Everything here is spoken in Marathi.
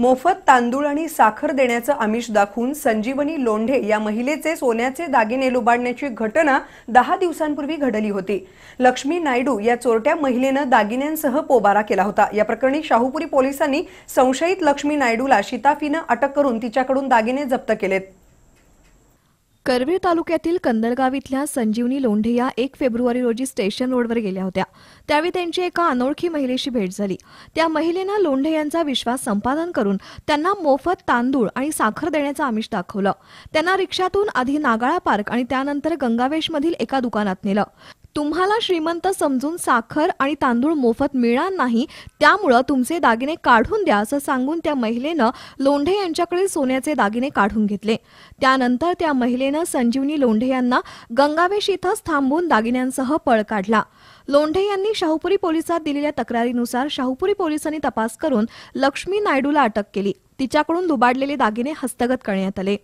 मोफत तांदूळ आणि साखर देण्याचं आमिष दाखवून संजीवनी लोंढे या महिलेचे सोन्याचे दागिने लुबाडण्याची घटना दहा दिवसांपूर्वी घडली होती लक्ष्मी नायडू या चोरट्या महिलेनं दागिन्यांसह पोबारा केला होता या प्रकरणी शाहूपुरी पोलिसांनी संशयित लक्ष्मी नायडूला शिताफीनं अटक करून तिच्याकडून दागिने जप्त केलेत करवीर तालुक्यातील कंदलगाव इथल्या संजीवनी लोंढे या एक फेब्रुवारी रोजी स्टेशन रोडवर गेल्या होत्या त्यावेळी त्यांची एका अनोळखी महिलेशी भेट झाली त्या महिलेनं लोंढे यांचा विश्वास संपादन करून त्यांना मोफत तांदूळ आणि साखर देण्याचं आमिष दाखवलं त्यांना रिक्षातून आधी नागाळा पार्क आणि त्यानंतर गंगावेशमधील एका दुकानात नेलं तुम्हाला श्रीमंत समजून साखर आणि तांदूळ मोफत मिळणार नाही त्यामुळं तुमचे दागिने काढून द्या असं सांगून त्या महिलेनं लोंढे यांच्याकडे सोन्याचे दागिने काढून घेतले त्यानंतर त्या महिलेनं संजीवनी लोंढे यांना गंगावेश इथंच थांबून दागिन्यांसह पळ काढला लोंढे यांनी शाहूपुरी पोलिसात दिलेल्या तक्रारीनुसार शाहूपुरी पोलिसांनी तपास करून लक्ष्मी नायडूला अटक केली तिच्याकडून दुबाडलेले दागिने हस्तगत करण्यात आले